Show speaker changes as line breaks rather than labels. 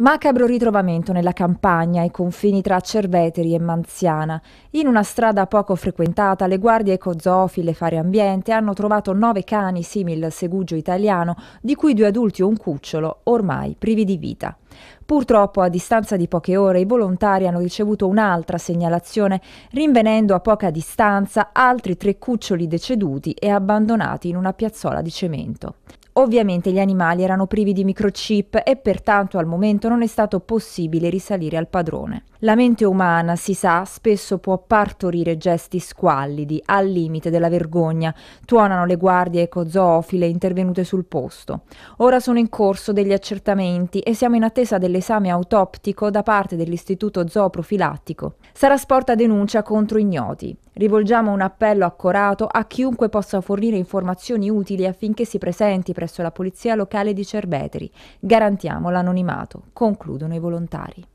Macabro ritrovamento nella campagna, ai confini tra Cerveteri e Manziana. In una strada poco frequentata, le guardie ecozoofile Fare Ambiente hanno trovato nove cani simili al segugio italiano, di cui due adulti e un cucciolo, ormai privi di vita. Purtroppo, a distanza di poche ore, i volontari hanno ricevuto un'altra segnalazione, rinvenendo a poca distanza altri tre cuccioli deceduti e abbandonati in una piazzola di cemento. Ovviamente gli animali erano privi di microchip e pertanto al momento non è stato possibile risalire al padrone. La mente umana, si sa, spesso può partorire gesti squallidi, al limite della vergogna. Tuonano le guardie ecozoofile intervenute sul posto. Ora sono in corso degli accertamenti e siamo in attesa dell'esame autoptico da parte dell'Istituto Zooprofilattico. Sarà sporta denuncia contro ignoti. Rivolgiamo un appello accorato a chiunque possa fornire informazioni utili affinché si presenti presso presso la polizia locale di Cerbeteri. Garantiamo l'anonimato, concludono i volontari.